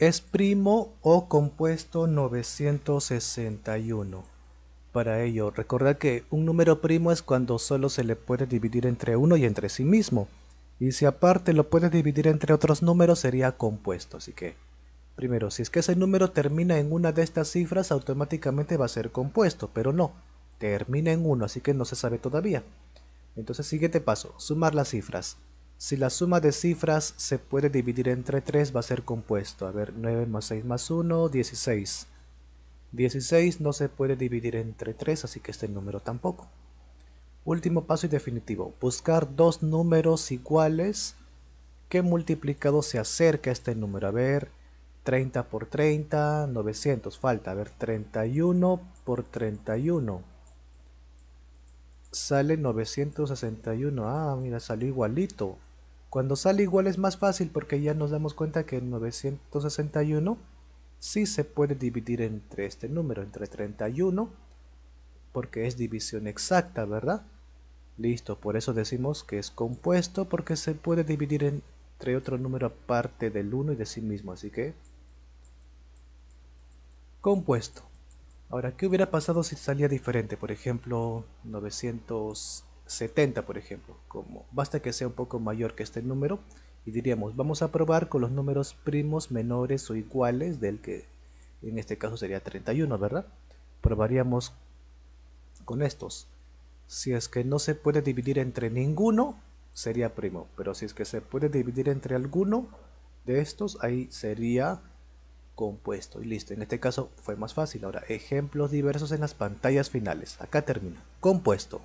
Es primo o compuesto 961. Para ello, recuerda que un número primo es cuando solo se le puede dividir entre uno y entre sí mismo. Y si aparte lo puede dividir entre otros números sería compuesto, así que... Primero, si es que ese número termina en una de estas cifras, automáticamente va a ser compuesto, pero no. Termina en 1, así que no se sabe todavía. Entonces, siguiente paso, sumar las cifras. Si la suma de cifras se puede dividir entre 3 va a ser compuesto. A ver, 9 más 6 más 1, 16. 16 no se puede dividir entre 3, así que este número tampoco. Último paso y definitivo. Buscar dos números iguales que multiplicado se acerca a este número. A ver, 30 por 30, 900. Falta, a ver, 31 por 31. Sale 961. Ah, mira, salió igualito. Cuando sale igual es más fácil porque ya nos damos cuenta que 961 sí se puede dividir entre este número, entre 31, porque es división exacta, ¿verdad? Listo, por eso decimos que es compuesto porque se puede dividir entre otro número aparte del 1 y de sí mismo, así que compuesto. Ahora, ¿qué hubiera pasado si salía diferente? Por ejemplo, 900 70, por ejemplo, como basta que sea un poco mayor que este número y diríamos, vamos a probar con los números primos menores o iguales del que en este caso sería 31, ¿verdad? Probaríamos con estos. Si es que no se puede dividir entre ninguno, sería primo, pero si es que se puede dividir entre alguno de estos, ahí sería compuesto y listo. En este caso fue más fácil. Ahora, ejemplos diversos en las pantallas finales. Acá termina. Compuesto.